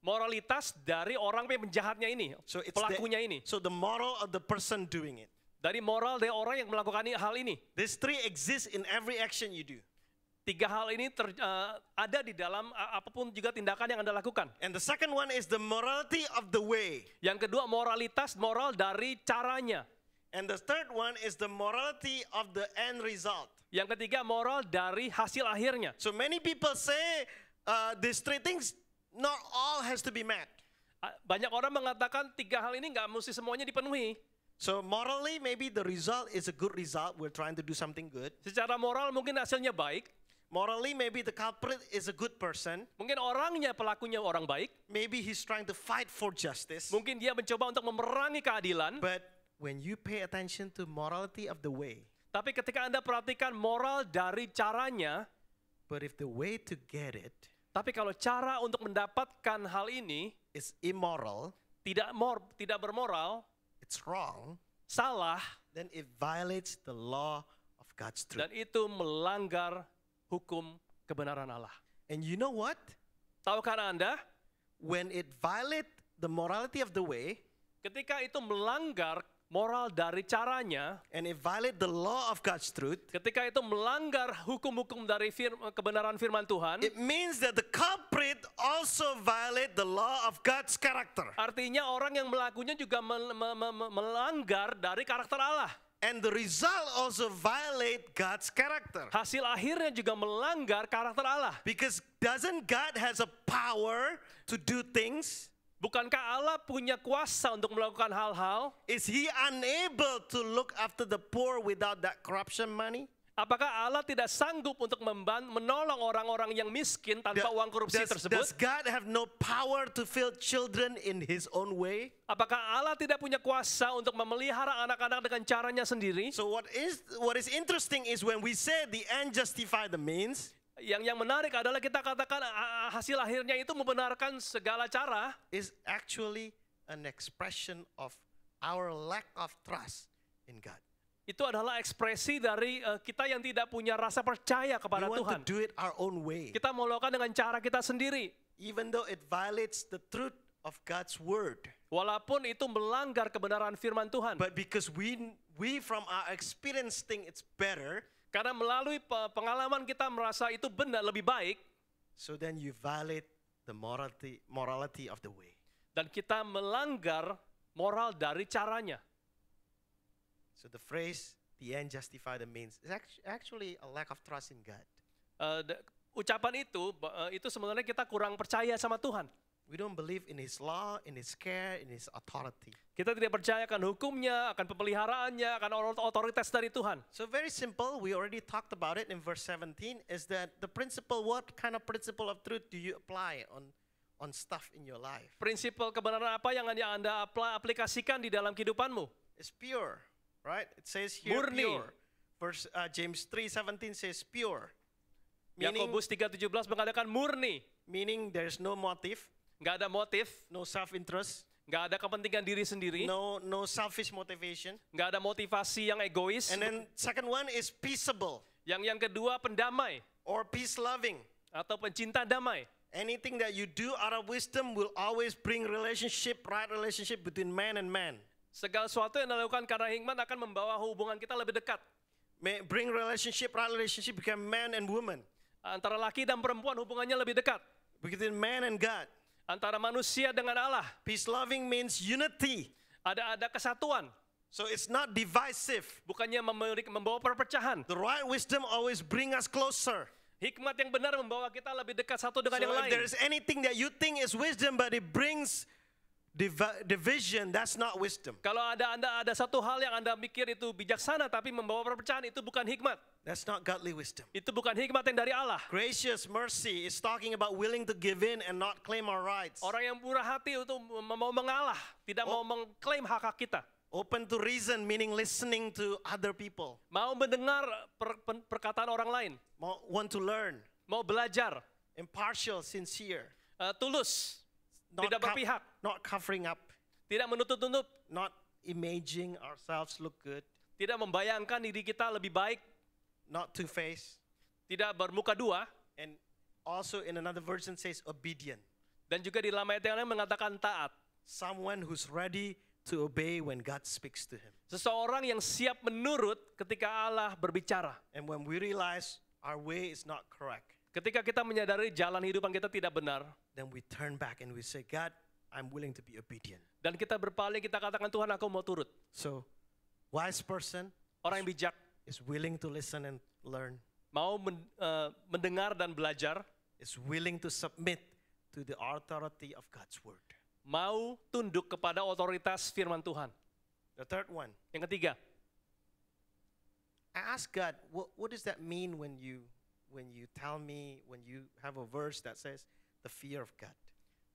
Moralitas dari orang yang penjahatnya ini, so pelakunya the, ini. So the moral of the person doing it. Dari moral dari orang yang melakukan hal ini. These three exist in every action you do. Tiga hal ini ter, uh, ada di dalam uh, apapun juga tindakan yang Anda lakukan. And the second one is the morality of the way. Yang kedua moralitas moral dari caranya. And the third one is the morality of the end result. Yang ketiga moral dari hasil akhirnya. So many people say uh, these three things not all has to be met. Ah, banyak orang mengatakan tiga hal ini nggak mesti semuanya dipenuhi. So morally maybe the result is a good result. We're trying to do something good. Secara moral mungkin hasilnya baik. Morally, maybe the culprit is a good person. Mungkin orangnya pelakunya orang baik. Maybe he's trying to fight for justice. Mungkin dia mencoba untuk memerangi keadilan. But when you pay attention to morality of the way. Tapi ketika Anda perhatikan moral dari caranya. But if the way to get it. Tapi kalau cara untuk mendapatkan hal ini is immoral, tidak mor, tidak bermoral, it's wrong, salah, then it violates the law of God's truth. Dan itu melanggar hukum kebenaran Allah. And you know what? Tahukah Anda? When it violate the morality of the way, ketika itu melanggar moral dari caranya, and it violate the law of God's truth, ketika itu melanggar hukum-hukum dari firma, kebenaran firman Tuhan, it means that the culprit also violate the law of God's character. Artinya orang yang melakukannya juga melanggar dari karakter Allah. And the result also violate God's character. Hasil akhirnya juga melanggar karakter Allah. Because doesn't God has a power to do things? Bukankah Allah punya kuasa untuk melakukan hal-hal? Is he unable to look after the poor without that corruption money? Apakah Allah tidak sanggup untuk menolong orang-orang yang miskin tanpa uang korupsi does, tersebut? Does God have no power to fill children in his own way? Apakah Allah tidak punya kuasa untuk memelihara anak-anak dengan caranya sendiri? So what is what is interesting is when we say the end justify the means. Yang yang menarik adalah kita katakan ah, ah, ah, hasil akhirnya itu membenarkan segala cara. Is actually an expression of our lack of trust in God itu adalah ekspresi dari uh, kita yang tidak punya rasa percaya kepada We Tuhan. to do it our own way. Kita mau lakukan dengan cara kita sendiri. Even though it violates the truth of God's word. Walaupun itu melanggar kebenaran firman Tuhan. But because we we from our experience think it's better. Karena melalui pengalaman kita merasa itu benar lebih baik. So then you violate the morality morality of the way. Dan kita melanggar moral dari caranya. So the phrase the end justify the means is actually a lack of trust in God. Uh, ucapan itu uh, itu sebenarnya kita kurang percaya sama Tuhan. We don't believe in his law, in his care, in his authority. Kita tidak percaya akan hukumnya, akan pemeliharaannya, akan otoritas dari Tuhan. So very simple, we already talked about it in verse 17 is that the principle what kind of principle of truth do you apply on on stuff in your life? Prinsip kebenaran apa yang Anda aplikasikan di dalam kehidupanmu? It's pure right? It says here Murni. pure. Verse, uh, James 3:17 says pure. Yakobus 3:17 mengatakan murni. Meaning there's no motive. Gak ada motif. No self interest. Gak ada kepentingan diri sendiri. No no selfish motivation. Gak ada motivasi yang egois. And then second one is peaceable. Yang yang kedua pendamai. Or peace loving. Atau pencinta damai. Anything that you do out of wisdom will always bring relationship, right relationship between man and man. Segala sesuatu yang dilakukan karena hikmat akan membawa hubungan kita lebih dekat. May bring relationship, right relationship become man and woman. Antara laki dan perempuan hubungannya lebih dekat. Between man and God. Antara manusia dengan Allah. Peace loving means unity. Ada ada kesatuan. So it's not divisive. Bukannya membawa perpecahan. The right wisdom always bring us closer. Hikmat yang benar membawa kita lebih dekat satu dengan so yang lain. there is anything that you think is wisdom but it brings division, that's not wisdom. Kalau ada Anda ada satu hal yang Anda pikir itu bijaksana tapi membawa perpecahan itu bukan hikmat. That's not godly wisdom. Itu bukan hikmat yang dari Allah. Gracious mercy is talking about willing to give in and not claim our rights. Orang yang murah hati itu mau mengalah, tidak mau oh. mengklaim hak-hak kita. Open to reason meaning listening to other people. Mau mendengar perkataan orang lain. Mau want to learn. Mau belajar. Impartial, sincere. Eh, tulus not tidak berpihak, not covering up, tidak menutup tutup not imaging ourselves look good, tidak membayangkan diri kita lebih baik, not two faced, tidak bermuka dua, and also in another version says obedient. Dan juga di dalam ayat yang lain mengatakan taat. Someone who's ready to obey when God speaks to him. Seseorang yang siap menurut ketika Allah berbicara. And when we realize our way is not correct. Ketika kita menyadari jalan hidupan kita tidak benar, then we turn back and we say, God, I'm willing to be obedient. Dan kita berpaling, kita katakan Tuhan, aku mau turut. So, wise person, orang yang bijak, is willing to listen and learn. Mau men, uh, mendengar dan belajar. Is willing to submit to the authority of God's word. Mau tunduk kepada otoritas firman Tuhan. The third one. Yang ketiga. I ask God, what, what does that mean when you when you tell me, when you have a verse that says the fear of God?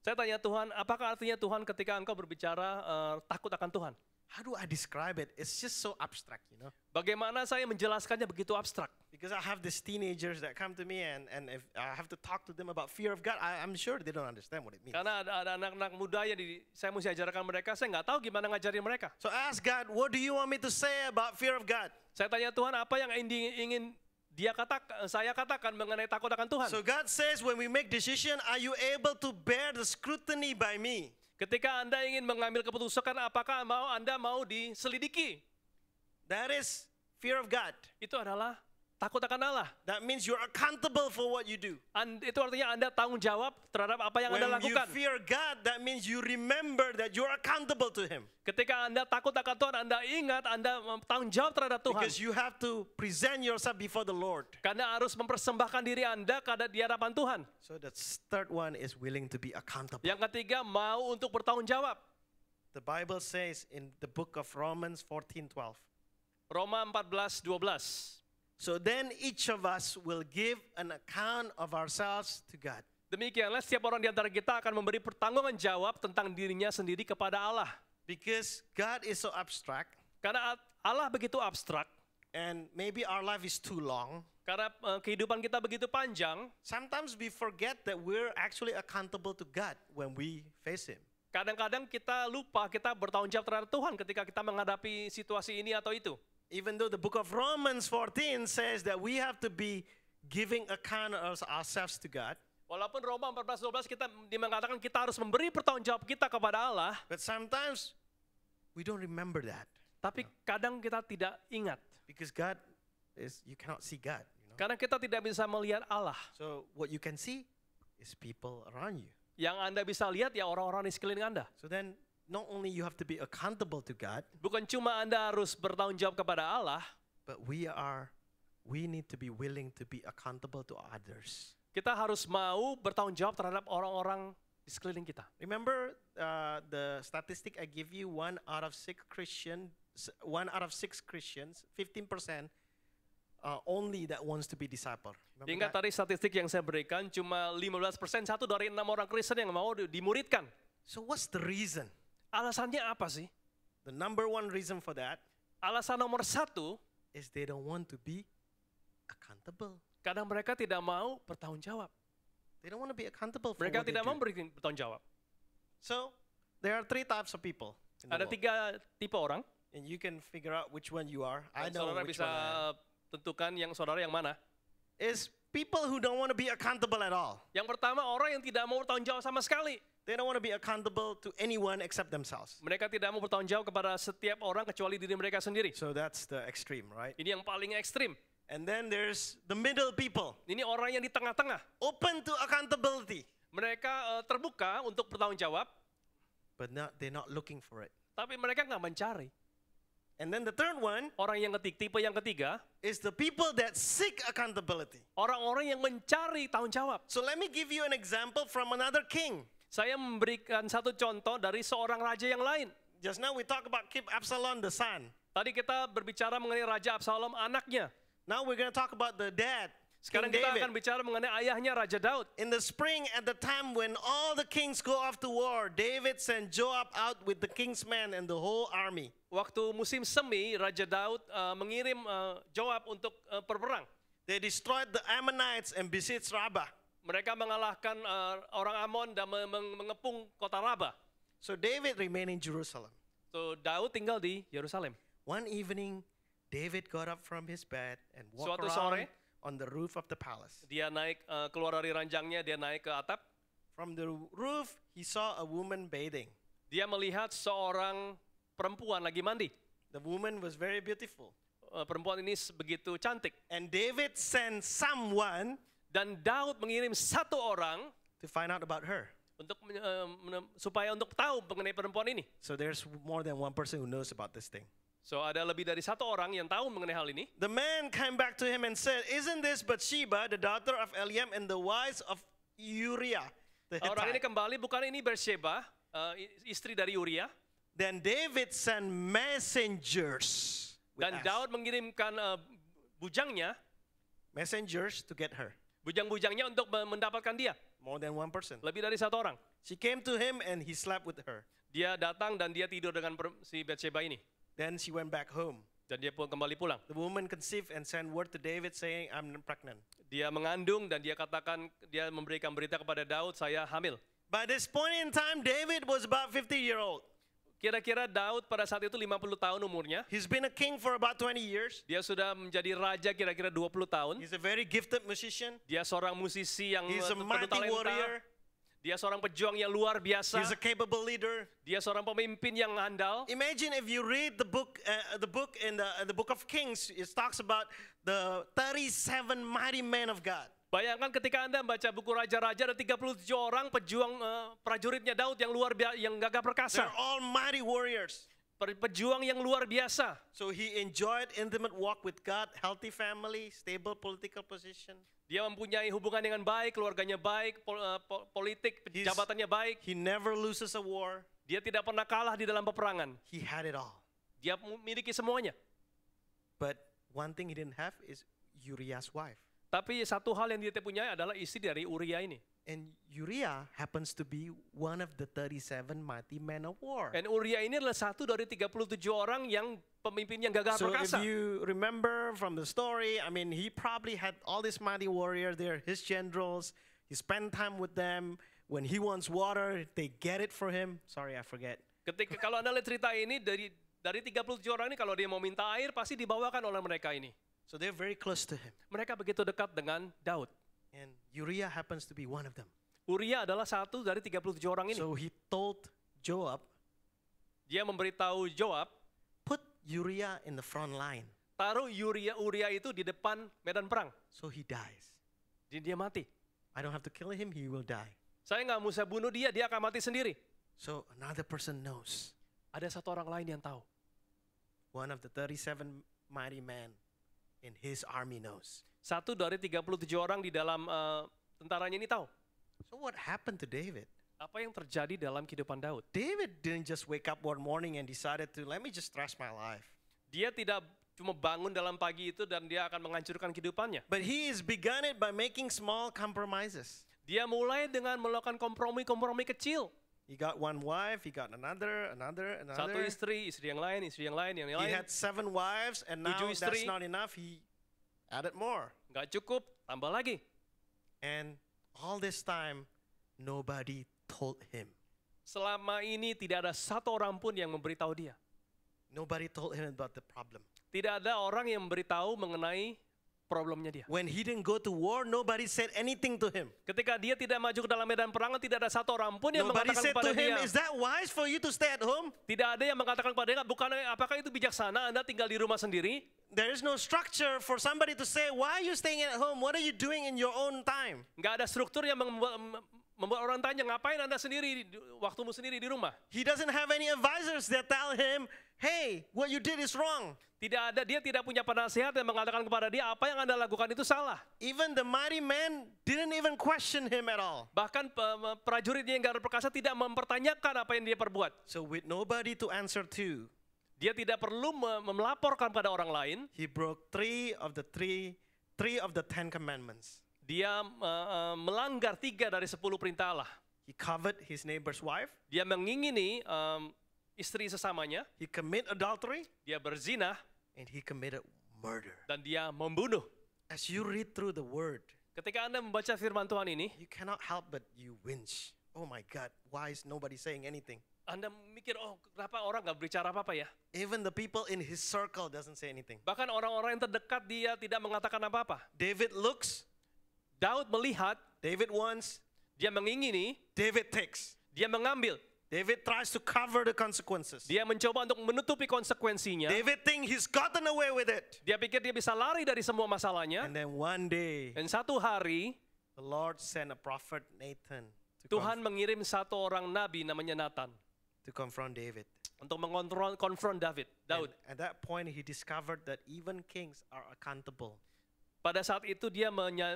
Saya tanya Tuhan, apakah artinya Tuhan ketika engkau berbicara uh, takut akan Tuhan? How do I describe it? It's just so abstract, you know. Bagaimana saya menjelaskannya begitu abstrak? Because I have these teenagers that come to me and and if I have to talk to them about fear of God, I, I'm sure they don't understand what it means. Karena ada, ada anak-anak muda yang di, saya mesti ajarkan mereka, saya nggak tahu gimana ngajarin mereka. So ask God, what do you want me to say about fear of God? Saya tanya Tuhan, apa yang ingin, ingin dia kata, saya katakan mengenai takut akan Tuhan. So God says when we make decision are you able to bear the scrutiny by me? Ketika Anda ingin mengambil keputusan apakah mau Anda mau diselidiki? That is fear of God. Itu adalah takut akan Allah. That means you're accountable for what you do. And, itu artinya Anda tanggung jawab terhadap apa yang When Anda lakukan. When you fear God, that means you remember that you're accountable to Him. Ketika Anda takut akan Tuhan, Anda ingat Anda tanggung jawab terhadap Tuhan. Because you have to present yourself before the Lord. Karena harus mempersembahkan diri Anda kepada di hadapan Tuhan. So the third one is willing to be accountable. Yang ketiga mau untuk bertanggung jawab. The Bible says in the book of Romans 14:12. Roma 14:12. So then each of us will give an account of ourselves to God. Demikianlah setiap orang di antara kita akan memberi pertanggungan jawab tentang dirinya sendiri kepada Allah. Because God is so abstract. Karena Allah begitu abstrak. And maybe our life is too long. Karena eh, kehidupan kita begitu panjang. Sometimes we forget that we're actually accountable to God when we face Him. Kadang-kadang kita lupa kita bertanggung jawab terhadap Tuhan ketika kita menghadapi situasi ini atau itu. Even though the book of Romans 14 says that we have to be giving account of ourselves to God. Walaupun Roma 14:12 kita mengatakan kita harus memberi pertanggungjawab kita kepada Allah. But sometimes we don't remember that. Tapi you know? kadang kita tidak ingat. Because God is you cannot see God. You know? Karena kita tidak bisa melihat Allah. So what you can see is people around you. Yang Anda bisa lihat ya orang-orang di sekeliling Anda. So then not only you have to be accountable to God, bukan cuma Anda harus bertanggung jawab kepada Allah, but we are we need to be willing to be accountable to others. Kita harus mau bertanggung jawab terhadap orang-orang di sekeliling kita. Remember uh, the statistic I give you one out of six Christian one out of six Christians, 15% uh, only that wants to be disciple. Remember Ingat that? tadi statistik yang saya berikan cuma 15% satu dari enam orang Kristen yang mau dimuridkan. So what's the reason? Alasannya apa sih? The number one reason for that alasan nomor satu is they don't want to be accountable. Kadang mereka tidak mau bertanggung jawab. They don't want to be accountable. For mereka tidak mau bertanggung jawab. So there are three types of people. Ada tiga tipe orang. And you can figure out which one you are. I know saudara which bisa one tentukan yang saudara yang mana. Is people who don't want to be accountable at all. Yang pertama orang yang tidak mau bertanggung jawab sama sekali. They don't want to be accountable to anyone except themselves. Mereka tidak mau bertanggung jawab kepada setiap orang kecuali diri mereka sendiri. So that's the extreme, right? Ini yang paling ekstrim. And then there's the middle people. Ini orang yang di tengah-tengah. Open to accountability. Mereka uh, terbuka untuk bertanggung jawab. But not, they're not looking for it. Tapi mereka nggak mencari. And then the third one, orang yang ketiga, tipe yang ketiga, is the people that seek accountability. Orang-orang yang mencari tanggung jawab. So let me give you an example from another king. Saya memberikan satu contoh dari seorang raja yang lain. Just now we talk about King Absalom the son. Tadi kita berbicara mengenai Raja Absalom anaknya. Now we're going to talk about the dad. Sekarang kita akan bicara mengenai ayahnya Raja Daud. In the spring at the time when all the kings go off to war, David sent Joab out with the king's men and the whole army. Waktu musim semi, Raja Daud eh, mengirim eh, Joab untuk uh, berperang. They destroyed the Ammonites and besieged Rabbah. Mereka mengalahkan uh, orang Amon dan mengepung kota Raba. So David remained in Jerusalem. So Daud tinggal di Yerusalem. One evening, David got up from his bed and walked Suatu around sore, on the roof of the palace. Dia naik uh, keluar dari ranjangnya, dia naik ke atap. From the roof, he saw a woman bathing. Dia melihat seorang perempuan lagi mandi. The woman was very beautiful. Uh, perempuan ini begitu cantik. And David sent someone dan Daud mengirim satu orang to find out about her. Untuk uh, supaya untuk tahu mengenai perempuan ini. So there's more than one person who knows about this thing. So ada lebih dari satu orang yang tahu mengenai hal ini. The man came back to him and said, "Isn't this Bathsheba, the daughter of Eliam and the wife of Uriah?" The Orang ini kembali, bukan ini Bathsheba, uh, istri dari Uriah. Then David sent messengers. Dan Daud mengirimkan uh, bujangnya. Messengers to get her. Bujang-bujangnya untuk mendapatkan dia. More than one person. Lebih dari satu orang. She came to him and he slept with her. Dia datang dan dia tidur dengan si Bathsheba ini. Then she went back home. Dan dia pun kembali pulang. The woman conceived and sent word to David saying, I'm pregnant. Dia mengandung dan dia katakan, dia memberikan berita kepada Daud, saya hamil. By this point in time, David was about 50 year old. Kira-kira Daud pada saat itu 50 tahun umurnya. He's been a king for about 20 years. Dia sudah menjadi raja kira-kira 20 tahun. He's a very gifted musician. Dia seorang musisi yang He's a mighty talenta. warrior. Dia seorang pejuang yang luar biasa. He's a capable leader. Dia seorang pemimpin yang andal. Imagine if you read the book uh, the book in the, the book of Kings it talks about the 37 mighty men of God. Bayangkan ketika Anda membaca buku raja-raja ada 37 orang pejuang uh, prajuritnya Daud yang luar biasa yang gagah perkasa. They're all mighty warriors. Pejuang yang luar biasa. So he enjoyed intimate walk with God, healthy family, stable political position. Dia mempunyai hubungan dengan baik, keluarganya baik, pol, uh, politik, He's, jabatannya baik. He never loses a war. Dia tidak pernah kalah di dalam peperangan. He had it all. Dia memiliki semuanya. But one thing he didn't have is Uriah's wife. Tapi satu hal yang dia punya adalah isi dari Uria ini. And Uria happens to be one of the 37 mighty men of war. And Uria ini adalah satu dari 37 orang yang pemimpin yang gagah so perkasa. So if you remember from the story, I mean he probably had all these mighty warriors there, his generals, he spent time with them. When he wants water, they get it for him. Sorry, I forget. Ketika kalau Anda lihat cerita ini dari dari 37 orang ini kalau dia mau minta air pasti dibawakan oleh mereka ini. So they're very close to him. Mereka begitu dekat dengan Daud. And Uriah happens to be one of them. Uriah adalah satu dari 37 orang ini. So he told Joab, dia memberitahu Joab, put Uriah in the front line. Taruh Uriah Uriah itu di depan medan perang. So he dies. Jadi dia mati. I don't have to kill him, he will die. Saya nggak mau bunuh dia, dia akan mati sendiri. So another person knows. Ada satu orang lain yang tahu. One of the 37 mighty men in his army knows. Satu dari 37 orang di dalam eh, tentaranya ini tahu. So what happened to David? Apa yang terjadi dalam kehidupan Daud? David didn't just wake up one morning and decided to let me just trash my life. Dia tidak cuma bangun dalam pagi itu dan dia akan menghancurkan kehidupannya. But he is begun it by making small compromises. Dia mulai dengan melakukan kompromi-kompromi kecil. He got one wife, he got another, another, another. Satu istri, istri yang lain, istri yang lain, yang lain. He had seven wives and now istri. that's not enough. He added more. Gak cukup, tambah lagi. And all this time nobody told him. Selama ini tidak ada satu orang pun yang memberitahu dia. Nobody told him about the problem. Tidak ada orang yang memberitahu mengenai problemnya dia. When he didn't go to war, nobody said anything to him. Ketika dia tidak maju ke dalam medan perang, tidak ada satu orang pun yang nobody mengatakan said him, dia. Is that wise for you to stay at home? Tidak ada yang mengatakan kepada dia, bukan apakah itu bijaksana Anda tinggal di rumah sendiri? There is no structure for somebody to say, why are you staying at home? What are you doing in your own time? Gak ada struktur yang membuat, membuat orang tanya, ngapain Anda sendiri, waktumu sendiri di rumah? He doesn't have any advisors that tell him, hey, what you did is wrong. Tidak ada, dia tidak punya penasehat yang mengatakan kepada dia apa yang Anda lakukan itu salah. Even the mighty man didn't even question him at all. Bahkan prajuritnya yang garda perkasa tidak mempertanyakan apa yang dia perbuat. So with nobody to answer to, dia tidak perlu melaporkan pada orang lain. He broke three of the three, three of the Ten Commandments. Dia e, melanggar tiga dari sepuluh perintah Allah. He covered his neighbor's wife. Dia mengingini istri sesamanya. He commit adultery. Dia berzina. And he committed murder. Dan dia membunuh. As you read through the word. Ketika Anda membaca firman Tuhan ini. You cannot help but you winch. Oh my God, why is nobody saying anything? Anda mikir, oh kenapa orang nggak berbicara apa-apa ya? Even the people in his circle doesn't say anything. Bahkan orang-orang yang terdekat dia tidak mengatakan apa-apa. David looks. Daud melihat. David wants. Dia mengingini. David takes. Dia mengambil. David tries to cover the consequences. Dia mencoba untuk menutupi konsekuensinya. David think he's gotten away with it. Dia pikir dia bisa lari dari semua masalahnya. And then one day, dan satu hari, the Lord sent a prophet Nathan. Tuhan mengirim satu orang nabi namanya Nathan. To confront David. Untuk mengkonfront David, Daud. And at that point he discovered that even kings are accountable. Pada saat itu dia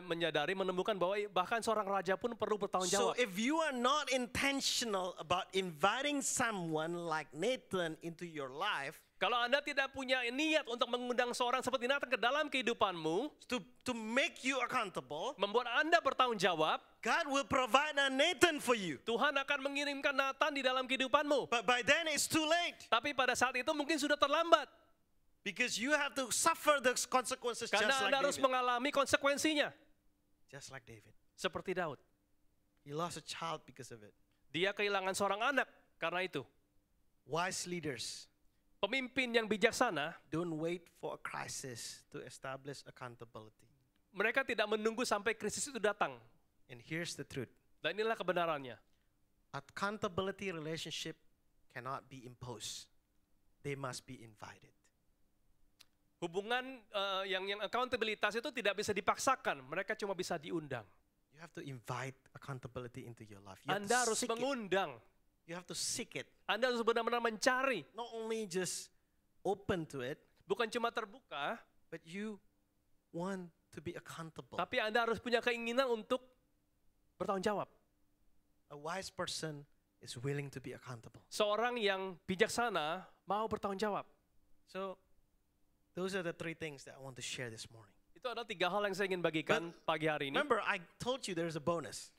menyadari menemukan bahwa bahkan seorang raja pun perlu bertanggung jawab. So if you are not intentional about inviting someone like Nathan into your life, kalau Anda tidak punya niat untuk mengundang seorang seperti Nathan ke dalam kehidupanmu, to to make you accountable, membuat Anda bertanggung jawab, God will provide a Nathan for you. Tuhan akan mengirimkan Nathan di dalam kehidupanmu. But by then it's too late. Tapi pada saat itu mungkin sudah terlambat. Because you have to suffer the consequences Karena just like Anda harus David. mengalami konsekuensinya. Just like David. Seperti Daud. He lost a child because of it. Dia kehilangan seorang anak karena itu. Wise leaders. Pemimpin yang bijaksana. Don't wait for a crisis to establish accountability. Mereka tidak menunggu sampai krisis itu datang. And here's the truth. Dan inilah kebenarannya. Accountability relationship cannot be imposed. They must be invited. Hubungan uh, yang yang accountability itu tidak bisa dipaksakan, mereka cuma bisa diundang. You have to invite accountability into your life. You Anda harus mengundang. It. You have to seek it. Anda harus benar-benar mencari. Not only just open to it, bukan cuma terbuka, but you want to be accountable. Tapi Anda harus punya keinginan untuk bertanggung jawab. A wise person is willing to be accountable. Seorang yang bijaksana mau bertanggung jawab. So Those are the three things that I want to share this morning. Itu ada tiga hal yang saya ingin bagikan But pagi hari ini. Remember, I told you there's a bonus.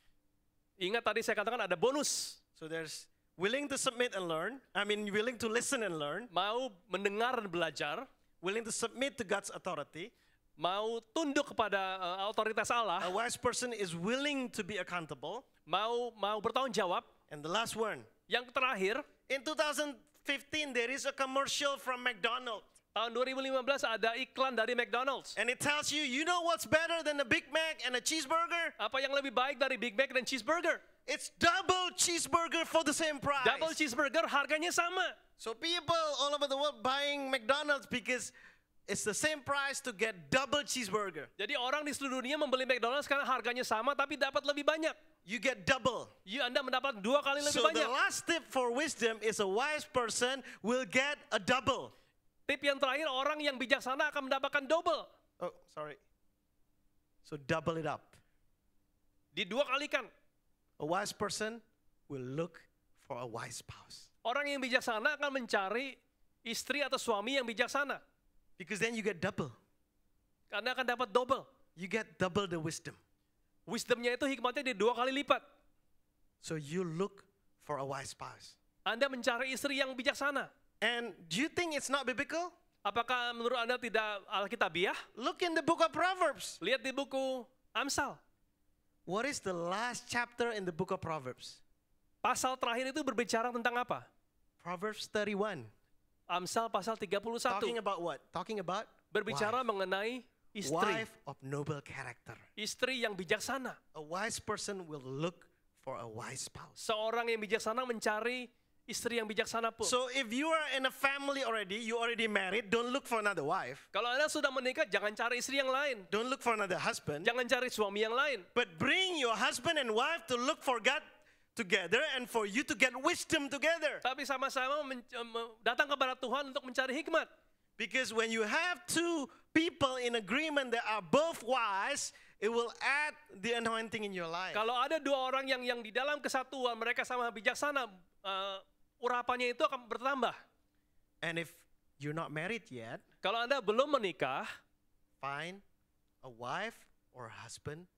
Ingat tadi saya katakan ada bonus. So there's willing to submit and learn. I mean, willing to listen and learn. Mau mendengar dan belajar. Willing to submit to God's authority. Mau tunduk kepada uh, otoritas Allah. A wise person is willing to be accountable. Mau mau bertanggung jawab. And the last one. Yang terakhir. In 2015, there is a commercial from McDonald's. Tahun 2015 ada iklan dari McDonald's. And it tells you, you know what's better than a Big Mac and a cheeseburger? Apa yang lebih baik dari Big Mac dan cheeseburger? It's double cheeseburger for the same price. Double cheeseburger harganya sama. So people all over the world buying McDonald's because It's the same price to get double cheeseburger. Jadi orang di seluruh dunia membeli McDonald's karena harganya sama tapi dapat lebih banyak. You get double. You iya, Anda mendapat dua kali lebih so banyak. So the last tip for wisdom is a wise person will get a double. Tip yang terakhir, orang yang bijaksana akan mendapatkan double. Oh, sorry. So double it up. Di dua kalikan. A wise person will look for a wise spouse. Orang yang bijaksana akan mencari istri atau suami yang bijaksana. Because then you get double. Karena akan dapat double. You get double the wisdom. Wisdomnya itu hikmatnya di dua kali lipat. So you look for a wise spouse. Anda mencari istri yang bijaksana. And do you think it's not biblical? Apakah menurut Anda tidak alkitabiah? Look in the book of Proverbs. Lihat di buku Amsal. What is the last chapter in the book of Proverbs? Pasal terakhir itu berbicara tentang apa? Proverbs 31. Amsal pasal 31. Talking about what? Talking about berbicara wife. mengenai istri. Wife of noble character. Istri yang bijaksana. A wise person will look for a wise spouse. Seorang yang bijaksana mencari istri yang bijaksana pun. So if you are in a family already, you already married, don't look for another wife. Kalau Anda sudah menikah, jangan cari istri yang lain. Don't look for another husband. Jangan cari suami yang lain. But bring your husband and wife to look for God together and for you to get wisdom together. Tapi sama-sama datang kepada Tuhan untuk mencari hikmat. Because when you have two people in agreement that are both wise, it will add the anointing in your life. Kalau ada dua orang yang yang di dalam kesatuan mereka sama bijaksana, uh, urapannya itu akan bertambah. And if you're not married yet, kalau Anda belum menikah, find a wife or a husband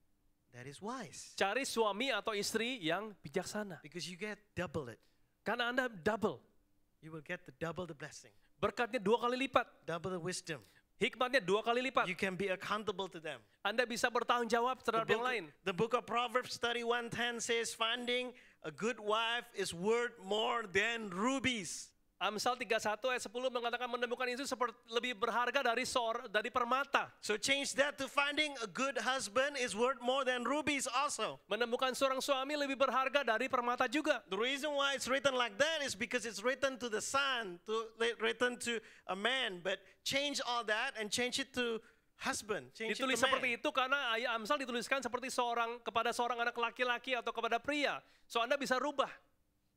that is wise. Cari suami atau istri yang bijaksana. Because you get double it. Karena Anda double. You will get the double the blessing. Berkatnya dua kali lipat. Double the wisdom. Hikmatnya dua kali lipat. You can be accountable to them. Anda bisa bertanggung jawab terhadap yang lain. The book of Proverbs 31:10 says finding A good wife is worth more than rubies. Amsal 31 ayat 10 mengatakan menemukan istri seperti lebih berharga dari sor dari permata. So change that to finding a good husband is worth more than rubies also. Menemukan seorang suami lebih berharga dari permata juga. The reason why it's written like that is because it's written to the son, to written to a man, but change all that and change it to husband. Ditulis seperti itu karena ayat Amsal dituliskan seperti seorang kepada seorang anak laki-laki atau kepada pria. So Anda bisa rubah.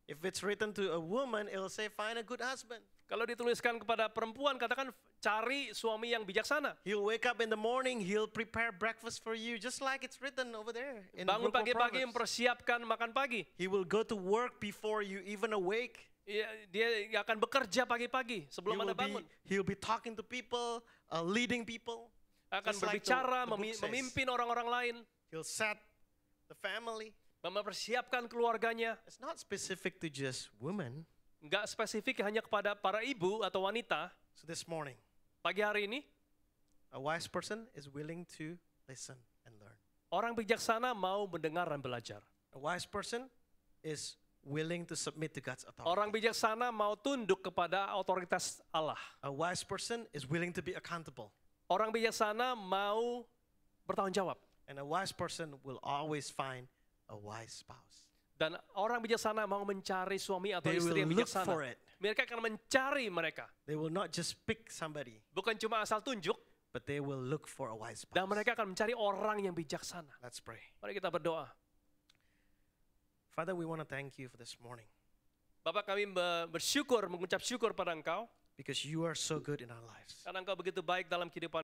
If it's written to a woman, it'll say find a good husband. Kalau dituliskan kepada perempuan, katakan cari suami yang bijaksana. He'll wake up in the morning, he'll prepare breakfast for you, just like it's written over there. In Bangun pagi-pagi, mempersiapkan makan pagi. He will go to work before you even awake. Ya, dia akan bekerja pagi-pagi sebelum he anda bangun. Be, he'll be talking to people, uh, leading people akan Just berbicara, like the, the memimpin orang-orang lain. He'll set the family. Mempersiapkan keluarganya. It's not specific to just women. Enggak spesifik hanya kepada para ibu atau wanita. So this morning. Pagi hari ini. A wise person is willing to listen and learn. Orang bijaksana mau mendengar dan belajar. A wise person is willing to submit to God's authority. Orang bijaksana mau tunduk kepada otoritas Allah. A wise person is willing to be accountable. Orang bijaksana mau bertanggung jawab. And a wise person will always find a wise spouse. Dan orang bijaksana mau mencari suami atau They istri yang bijaksana. For it. Mereka akan mencari mereka. They will not just pick somebody. Bukan cuma asal tunjuk. But they will look for a wise spouse. Dan mereka akan mencari orang yang bijaksana. Let's pray. Mari kita berdoa. Father, we want to thank you for this morning. Bapak kami bersyukur, mengucap syukur pada Engkau. Because you are so good in our lives. Karena Engkau begitu baik dalam kehidupan